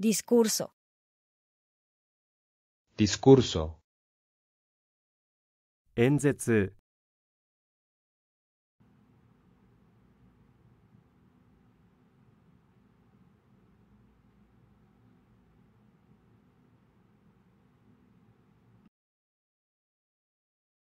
Discurso. Discurso. 演説